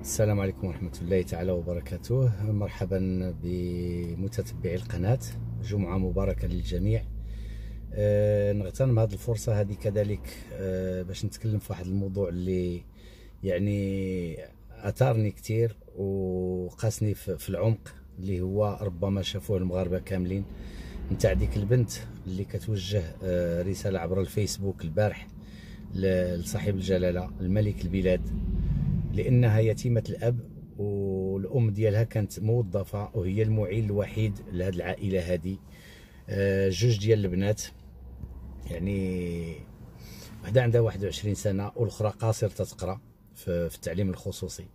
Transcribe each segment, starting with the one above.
السلام عليكم ورحمة الله تعالى وبركاته مرحبا بمتتبعي القناة جمعة مباركة للجميع أه نغتنم هذه الفرصة هذه كذلك أه باش نتكلم في واحد الموضوع اللي يعني أثارني كثير وقاسني في العمق اللي هو ربما شافوه المغاربة كاملين نتاع ديك البنت اللي كتوجه أه رسالة عبر الفيسبوك البارح لصاحب الجلالة الملك البلاد لانها يتيمه الاب والام ديالها كانت موظفه وهي المعين الوحيد لهاد العائله هذه آه، جوج ديال البنات يعني وحده عندها 21 سنه والاخرى قاصره تقرا في التعليم الخصوصي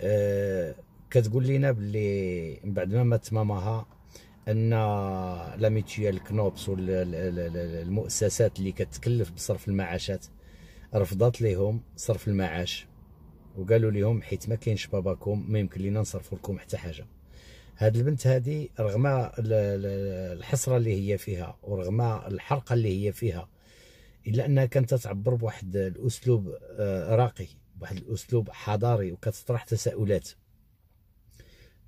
آه، كتقول لنا باللي من بعد ما مات ماماها ان لا ميتيال كنوبس والمؤسسات اللي كتكلف بصرف المعاشات رفضت لهم صرف المعاش وقالوا لهم حيت ما كاينش باباكم ما يمكن لينا نصرفوا لكم حتى حاجه هاد البنت هادي رغم الحسره اللي هي فيها ورغم الحرقه اللي هي فيها الا انها كانت تعبر بواحد الاسلوب آه، راقي بواحد الاسلوب حضاري وكتطرح تساؤلات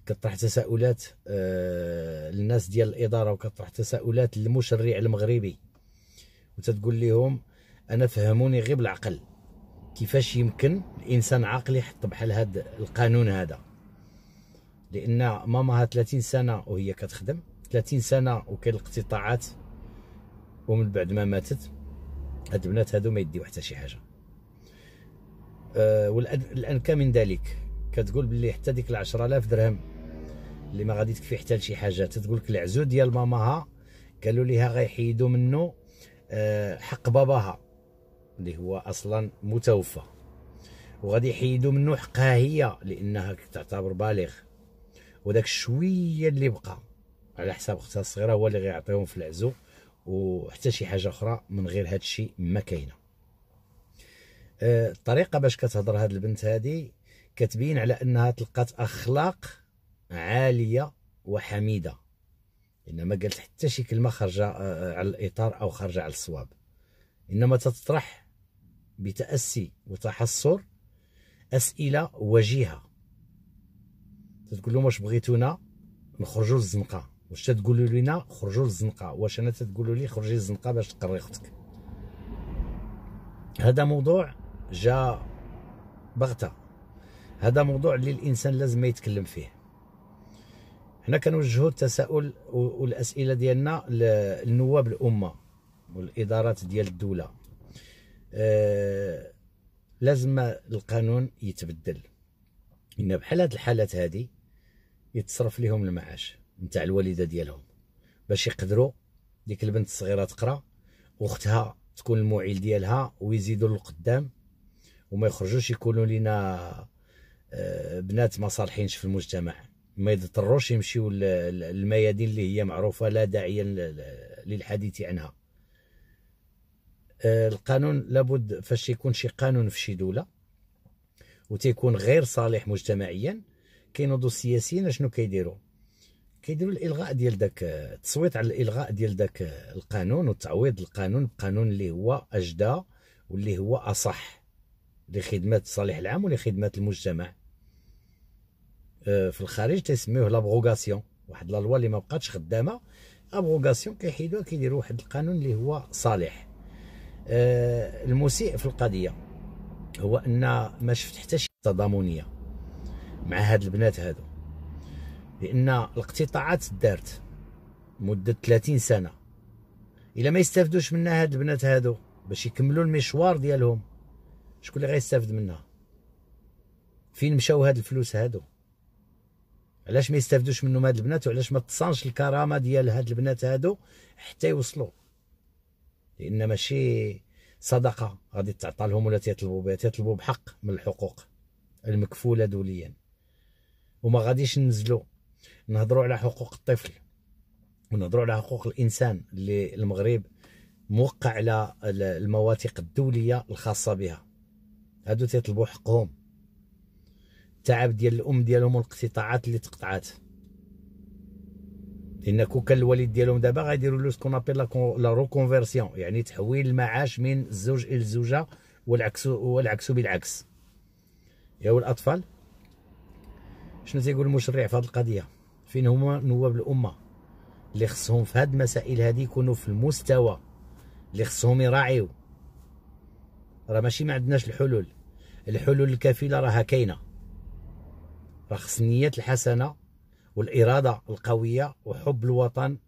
كتطرح تساؤلات آه، للناس ديال الاداره وكتطرح تساؤلات للمشرع المغربي وتتقول لهم انا فهموني غير بالعقل كيفاش يمكن الانسان عاقل يحط بحال هذا القانون هذا لان ماماها 30 سنه وهي كتخدم 30 سنه وكاين الاقتطاعات ومن بعد ما ماتت هاد البنات هادو ما يديو حتى شي حاجه أه، والان والانكى من ذلك كتقول بلي حتى ديك ال 10000 درهم اللي ما غادي تكفي حتى لشي حاجه تتقول لك العزو ديال ماماها قالوا ليها غيحيدوا منه أه، حق باباها اللي هو اصلا متوفى وغادي يحيدوا منه حقها هي لانها تعتبر بالغ وداك شويه اللي بقى على حساب اختها الصغيره هو اللي غيعطيهم في العزو وحتى شي حاجه اخرى من غير هذا الشيء ما كاينه أه، الطريقه باش كتهضر هاد البنت هادي كتبين على انها تلقات اخلاق عاليه وحميده انما قالت حتى شي كلمه خارجه أه، على الاطار او خارجه على الصواب انما تطرح بتأسي وتحصر أسئلة وجيهة تتقول لهم واش بغيتونا نخرجوا للزنقة واش تقولوا لنا خرجوا للزنقة واش أنا تتقولوا لي خرجي للزنقة باش تقري أختك هذا موضوع جا بغتة هذا موضوع اللي الإنسان لازم يتكلم فيه حنا كنوجهوا التساؤل والاسئله ديالنا للنواب الامه والادارات ديال الدوله آه، لازم القانون يتبدل ان بحال هاد الحالات هادي يتصرف لهم المعاش نتاع الوالده ديالهم باش يقدروا ديك البنت الصغيره تقرا واختها تكون المعيل ديالها ويزيدوا للقدام وما يخرجوش يكونوا لنا آه، بنات ما صالحينش في المجتمع ما يضطروش يمشيو للميادين اللي هي معروفه لا داعي للحديث عنها آه، القانون لابد فاش يكون شي قانون في شي دوله وتيكون غير صالح مجتمعيا دو سياسيين شنو كيديروا كيديروا الالغاء ديال داك التصويت آه، على الالغاء ديال داك آه، القانون وتعويض القانون بقانون اللي هو اجدى واللي هو اصح لخدمه الصالح العام ولخدمه المجتمع في الخارج تيسميوه لابغوغاسيون واحد لا لوا اللي ما بقاتش خدامه ابغوغاسيون كيحيدوها كيديروا واحد القانون اللي هو صالح آه، المسيء في القضيه هو ان ما شفت حتى شي تضامنيه مع هاد البنات هادو لان الاقتطاعات دارت مده 30 سنه الا ما يستافدوش منها هاد البنات هادو باش يكملوا المشوار ديالهم شكون اللي غيستافد منها فين مشاو هاد الفلوس هادو علاش ما يستافدوش منهم هاد البنات وعلاش ما تصانش الكرامه ديال هاد البنات هادو حتى يوصلوا لان ماشي صدقه غادي تعطى لهم ولا تيطلبوا بها تيطلبوا بحق من الحقوق المكفوله دوليا وما غاديش ننزلوا نهضروا على حقوق الطفل ونهضروا على حقوق الانسان اللي المغرب موقع على المواثيق الدوليه الخاصه بها هادو تيطلبوا حقهم التعب ديال الام ديالهم والاقتطاعات اللي تقطعات لان كان الوالد ديالهم دابا غيديروا له سكون ابيل لا روكونفيرسيون يعني تحويل المعاش من الزوج الى الزوجه والعكس والعكس بالعكس يا والاطفال شنو تيقول المشرع في هذه القضيه فين هما نواب الامه اللي خصهم في هذه المسائل هذه يكونوا في المستوى اللي خصهم يراعيو راه ماشي ما عندناش الحلول الحلول الكفيله راها كاينه راه خص النيات الحسنه والإرادة القوية وحب الوطن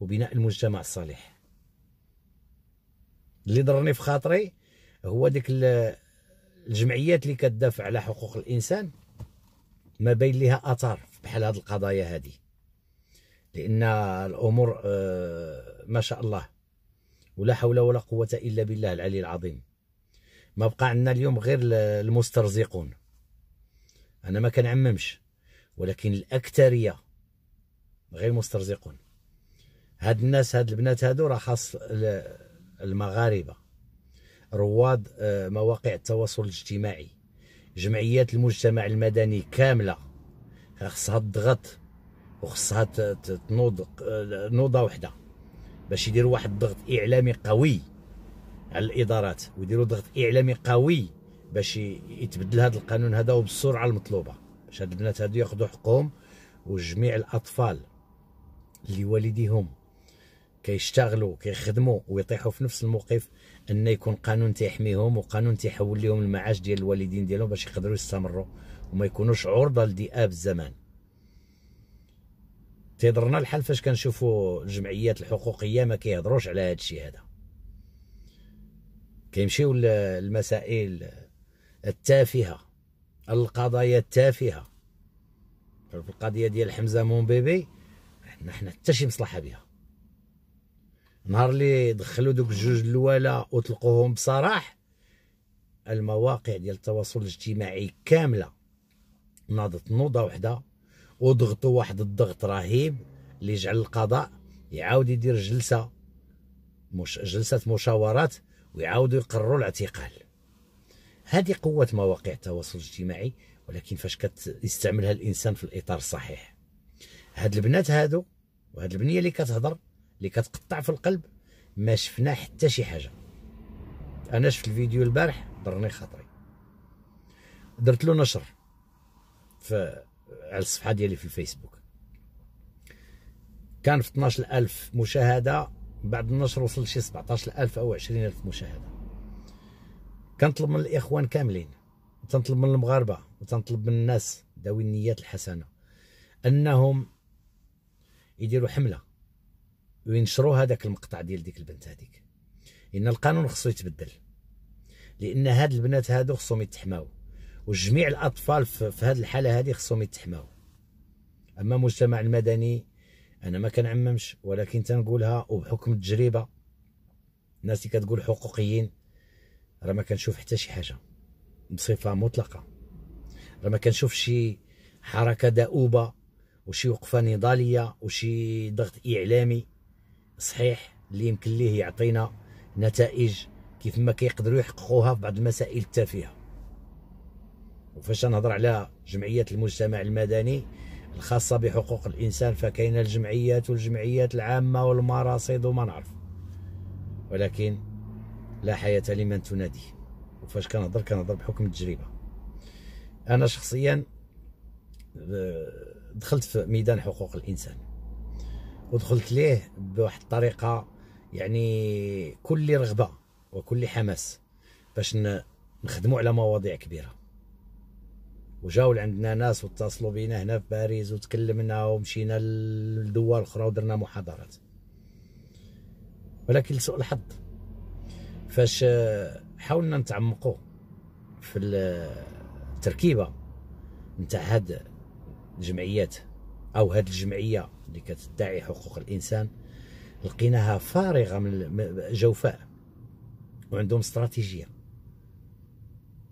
وبناء المجتمع الصالح اللي ضرني في خاطري هو ديك الجمعيات اللي كتدافع على حقوق الإنسان ما بين لها أثار بحال هذه القضايا هذه لأن الأمور آه، ما شاء الله ولا حول ولا قوة إلا بالله العلي العظيم ما بقى عندنا اليوم غير المسترزقون أنا ما كنعممش ولكن الأكثرية غير مسترزقون هاد الناس هاد البنات هادو راه خاص المغاربة رواد آه، مواقع التواصل الاجتماعي جمعيات المجتمع المدني كاملة خصها تضغط وخصها تنوض آه، نوضه وحده باش يديروا واحد الضغط اعلامي قوي على الادارات ويديروا ضغط اعلامي قوي باش يتبدل هذا القانون هذا وبالسرعه المطلوبه باش هاد البنات هادو ياخذوا حقهم وجميع الاطفال اللي والديهم كيشتغلوا كيخدموا ويطيحوا في نفس الموقف ان يكون قانون تيحميهم وقانون تيحول لهم المعاش ديال الوالدين ديالهم باش يقدروا يستمروا وما يكونوش عرضه لذئاب الزمان تيضرنا الحال فاش كنشوفوا الجمعيات الحقوقيه ما كيهضروش على هذا الشيء هذا كيمشيو للمسائل التافهه القضايا التافهه في القضيه ديال حمزه مون بيبي ما حنا حتى شي مصلحه بها نهار اللي دخلوا دوك الجوج الاولى وطلقوهم بصراح المواقع ديال التواصل الاجتماعي كامله ناضت نوضه وحده وضغطوا واحد الضغط رهيب اللي جعل القضاء يعاود يدير جلسه مش جلسه مشاورات ويعاودوا يقرروا الاعتقال هذه قوة مواقع التواصل الاجتماعي ولكن فاش كتستعملها الانسان في الاطار الصحيح هاد البنات هادو وهاد البنيه اللي كتهضر اللي كتقطع في القلب ما شفنا حتى شي حاجه انا شفت الفيديو البارح ضرني خاطري درت له نشر في على الصفحه ديالي في الفيسبوك كان في 12000 مشاهده بعد النشر وصل شي 17000 او 20000 مشاهده كنطلب من الاخوان كاملين وتنطلب من المغاربه وتنطلب من الناس ذوي النيات الحسنه انهم يديروا حمله وينشروا هذاك المقطع ديال ديك البنت هذيك ان القانون خصو يتبدل لان هاد البنات هادو خصهم يتحماو وجميع الاطفال في هاد الحاله هادي خصهم يتحماو اما المجتمع المدني انا ما كنعممش ولكن تنقولها وبحكم التجربه الناس اللي كتقول حقوقيين راه ما كنشوف حتى شي حاجه بصفه مطلقه راه ما كنشوف شي حركه دؤوبه وشي وقفه نضاليه وشي ضغط اعلامي صحيح اللي يمكن ليه يعطينا نتائج كيف ما كيقدروا يحققوها في بعض المسائل التافهه وفاش نهضر على جمعيات المجتمع المدني الخاصة بحقوق الإنسان فكاين الجمعيات والجمعيات العامة والمراصد وما نعرف ولكن لا حياة لمن تنادي وفاش كنهضر كنهضر بحكم التجربة أنا شخصيا آه، دخلت في ميدان حقوق الإنسان ودخلت ليه بواحد الطريقة يعني كل رغبة وكل حماس باش نخدموا على مواضيع كبيرة وجاو عندنا ناس واتصلوا بينا هنا في باريس وتكلمنا ومشينا لدول اخرى ودرنا محاضرات ولكن لسوء الحظ فاش حاولنا نتعمقوا في التركيبه نتاع هاد الجمعيات او هاد الجمعيه اللي كتدعي حقوق الانسان لقيناها فارغه من جوفاء وعندهم استراتيجيه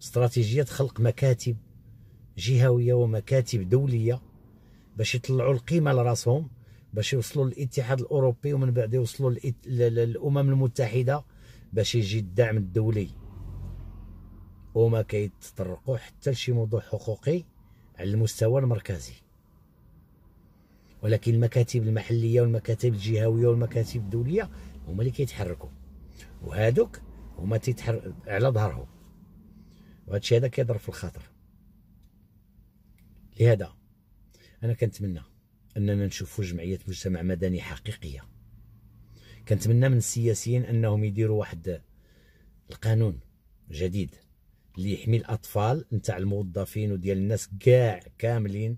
استراتيجيه خلق مكاتب جهويه ومكاتب دوليه باش يطلعوا القيمه لراسهم باش يوصلوا للاتحاد الاوروبي ومن بعد يوصلوا للامم المتحده باش يجي الدعم الدولي وما كيتطرقوا حتى لشي موضوع حقوقي على المستوى المركزي ولكن المكاتب المحليه والمكاتب الجهويه والمكاتب الدوليه هما اللي كيتحركوا وهادوك هما تيتحر على ظهرهم وهادشي هذا كيضرب في الخاطر لهذا انا كنتمنى اننا نشوفوا جمعيه مجتمع مدني حقيقيه كنتمنى من السياسيين انهم يديروا واحد القانون جديد اللي يحمي الاطفال نتاع الموظفين وديال الناس كاع كاملين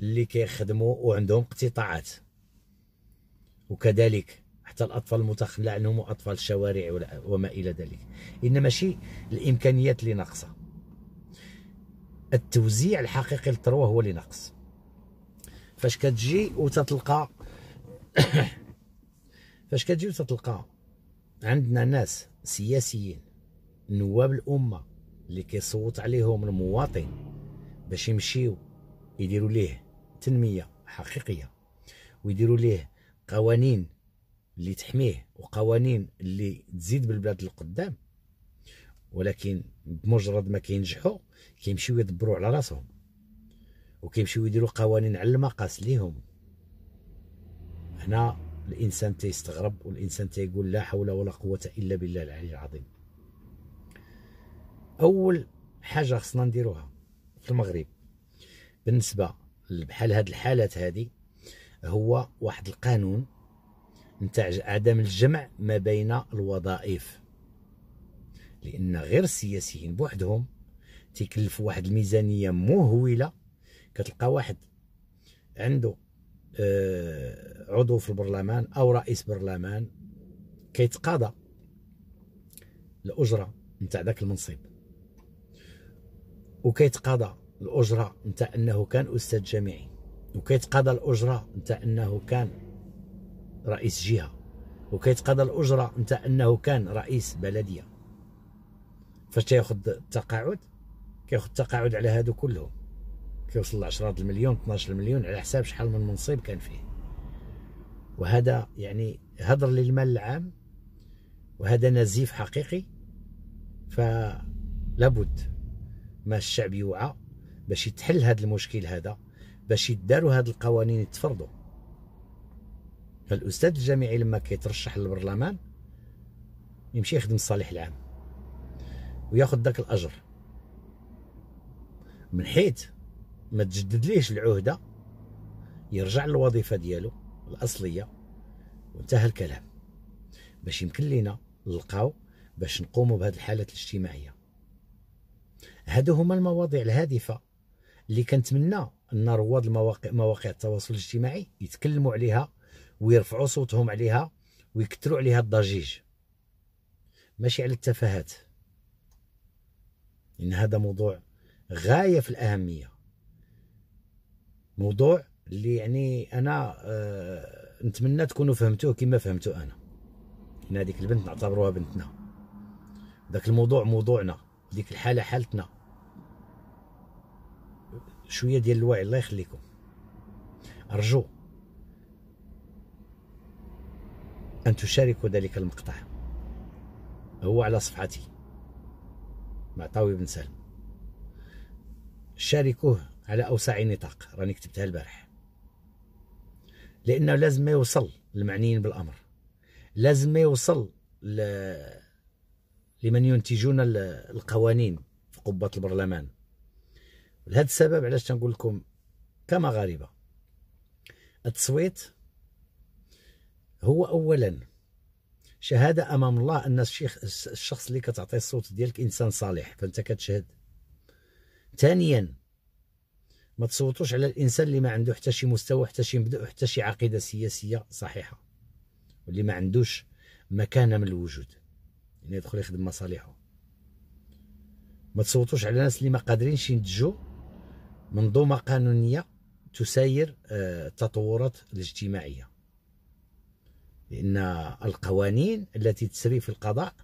اللي كيخدموا وعندهم اقتطاعات وكذلك حتى الاطفال المتخلى عنهم واطفال الشوارع وما الى ذلك انما ماشي الامكانيات اللي ناقصه التوزيع الحقيقي للثروه هو اللي ناقص فاش كتجي وتتلقى فاش كتجي وتتلقى عندنا ناس سياسيين نواب الامه اللي كيصوت عليهم المواطن باش يمشيو يديروا ليه تنميه حقيقيه ويديروا ليه قوانين اللي تحميه وقوانين اللي تزيد بالبلاد القدام ولكن بمجرد ما كينجحوا كيمشيو يدبروا على راسهم وكيمشيو يديروا قوانين على المقاس ليهم هنا الانسان تيستغرب والانسان تيقول لا حول ولا قوه الا بالله العلي العظيم اول حاجه خصنا نديروها في المغرب بالنسبه بحال هاد الحالات هذه هو واحد القانون نتاع عدم الجمع ما بين الوظائف لان غير السياسيين بوحدهم تيكلفوا واحد الميزانيه مهوله كتلقى واحد عنده آه، عضو في البرلمان او رئيس برلمان كيتقاضى الاجره نتاع ذاك المنصب وكيتقاضى الاجره نتاع انه كان استاذ جامعي وكيتقاضى الاجره نتاع انه كان رئيس جهه وكيتقاضى الاجره نتاع انه كان رئيس بلديه فاش تياخذ التقاعد كياخذ التقاعد على هادو كلهم كيوصل لعشرة المليون 12 المليون على حساب شحال من منصب كان فيه وهذا يعني هدر للمال العام وهذا نزيف حقيقي فلابد ما الشعب يوعى باش يتحل هذا المشكل هذا باش يداروا هذه القوانين يتفرضوا فالاستاذ الجامعي لما كيترشح للبرلمان يمشي يخدم الصالح العام وياخذ ذاك الاجر من حيث ما تجددليش العهده يرجع للوظيفه ديالو الاصليه وانتهى الكلام باش يمكن لينا نلقاو باش نقوموا بهذه الحالات الاجتماعيه هادو هما المواضيع الهادفه اللي كنتمنى ان رواد المواقع مواقع التواصل الاجتماعي يتكلموا عليها ويرفعوا صوتهم عليها ويكثروا عليها الضجيج ماشي على التفاهات ان هذا موضوع غايه في الاهميه موضوع اللي يعني انا أه نتمنى تكونوا فهمتوه كما فهمتو انا ان هذيك البنت نعتبروها بنتنا ذاك الموضوع موضوعنا ديك الحاله حالتنا شويه ديال الوعي الله يخليكم ارجو ان تشاركوا ذلك المقطع هو على صفحتي معطاوي بن سالم شاركوه على أوسع نطاق راني كتبتها البارح لأنه لازم ما يوصل المعنيين بالأمر لازم ما يوصل ل... لمن ينتجون القوانين في قبة البرلمان لهذا السبب علاش تنقول لكم كما غريبه التصويت هو أولا شهادة أمام الله أن الشيخ الشخص اللي كتعطيه الصوت ديالك إنسان صالح فأنت كتشهد ثانيا ما تصوتوش على الانسان اللي ما عنده حتى شي مستوى حتى شي مبدا حتى شي عقيده سياسيه صحيحه واللي ما عندوش مكانه من الوجود يعني يدخل يخدم مصالحه ما تصوتوش على الناس اللي ما قادرينش ينتجوا منظومه قانونيه تساير التطورات آه، الاجتماعيه لان القوانين التي تسري في القضاء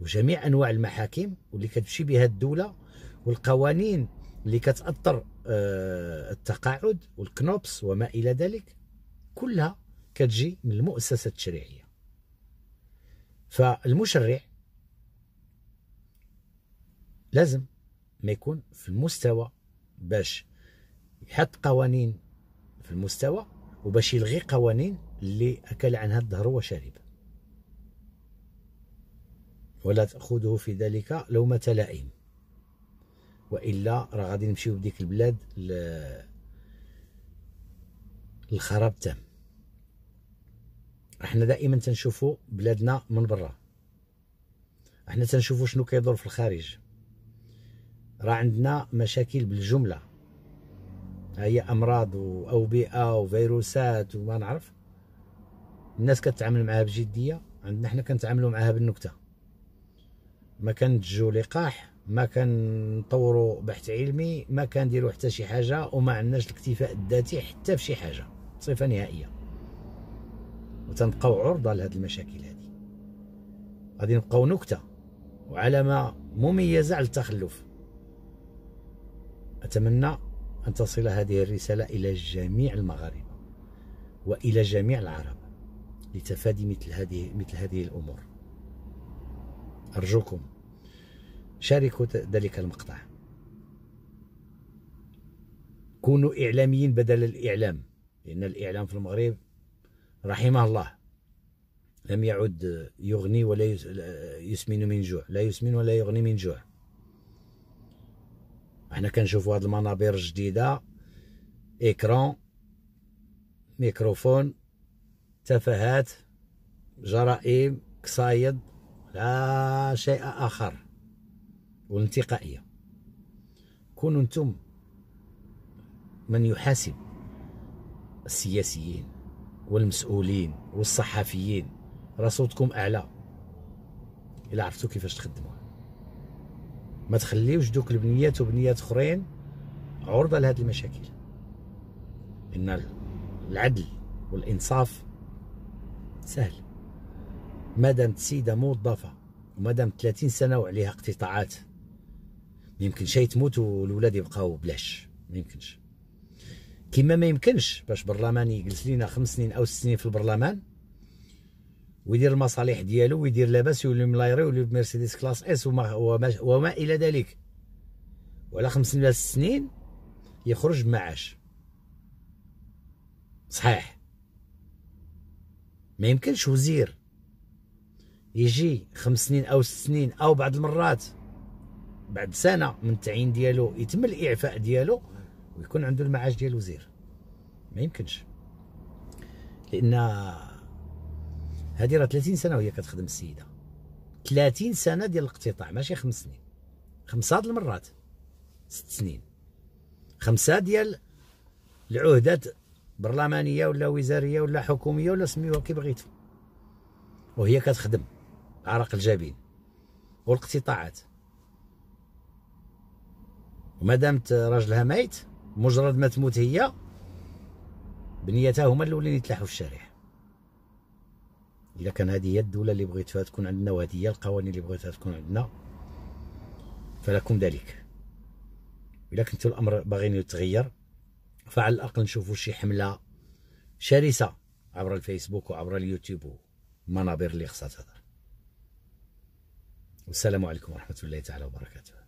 وجميع انواع المحاكم واللي كتمشي بها الدوله والقوانين اللي كتاثر آه، التقاعد والكنوبس وما الى ذلك كلها كتجي من المؤسسه التشريعيه فالمشرع لازم ما يكون في المستوى باش يحط قوانين في المستوى وباش يلغي قوانين اللي اكل عنها الظهر وشرب ولا تاخذه في ذلك لومه لائم والا راه غادي نمشيو بديك البلاد الخراب تام احنا دائما تنشوفوا بلادنا من برا احنا تنشوفوا شنو كيدور في الخارج راه عندنا مشاكل بالجمله هي امراض واوبئه وفيروسات وما نعرف الناس كتعامل معها بجديه عندنا حنا كنتعاملوا معها بالنكته ما كنتجو لقاح ما كنطوروا بحث علمي ما كنديروا حتى شي حاجه وما عندناش الاكتفاء الذاتي حتى في شي حاجه صفه نهائيه وتنبقاو عرضه لهذه المشاكل هذه غادي نبقاو نكته وعلامه مميزه على التخلف اتمنى ان تصل هذه الرساله الى جميع المغاربه والى جميع العرب لتفادي مثل هذه مثل هذه الامور ارجوكم شاركوا ذلك المقطع كونوا إعلاميين بدل الإعلام لأن الإعلام في المغرب رحمه الله لم يعد يغني ولا يسمن من جوع لا يسمن ولا يغني من جوع احنا كنشوفوا هاد المنابر الجديده اكران ميكروفون تفاهات جرائم قصايد لا شيء اخر والانتقائيه كونوا انتم من يحاسب السياسيين والمسؤولين والصحفيين راه صوتكم اعلى الى عرفتوا كيفاش تخدموها ما تخليوش دوك البنيات وبنيات اخرين عرضه لهذه المشاكل ان العدل والانصاف سهل مادام السيده موظفه ومادام 30 سنه وعليها اقتطاعات يمكن شي تموت والولاد يبقاو بلاش ما يمكنش كما ما يمكنش باش برلمان يجلس لينا خمس سنين او ست سنين في البرلمان ويدير المصالح ديالو ويدير لاباس ويولي ملايري ويولي بمرسيدس كلاس اس وما, وما, وما الى ذلك وعلى خمس سنين ولا ست سنين يخرج بمعاش صحيح ما يمكنش وزير يجي خمس سنين او ست سنين او بعض المرات بعد سنه من التعيين ديالو يتم الاعفاء ديالو ويكون عنده المعاش ديالو زير ما يمكنش لان هذه راه 30 سنه وهي كتخدم السيده 30 سنه ديال الاقتطاع ماشي خمس سنين خمسه المرات ست سنين خمسه ديال العهدات برلمانيه ولا وزاريه ولا حكوميه ولا سميوها كي بغيتو وهي كتخدم عرق الجبين والاقتطاعات وما دامت راجلها ميت مجرد ما تموت هي بنيتها هما الاولين يتلاحوا في الشارع الا كان هذه هي الدوله اللي بغيتها تكون عندنا وهذه هي القوانين اللي بغيتها تكون عندنا فلكم ذلك الا كنتو الامر باغيين يتغير فعلى الاقل نشوفوا شي حمله شرسه عبر الفيسبوك وعبر اليوتيوب ومنابر اللي خصها تهضر والسلام عليكم ورحمه الله تعالى وبركاته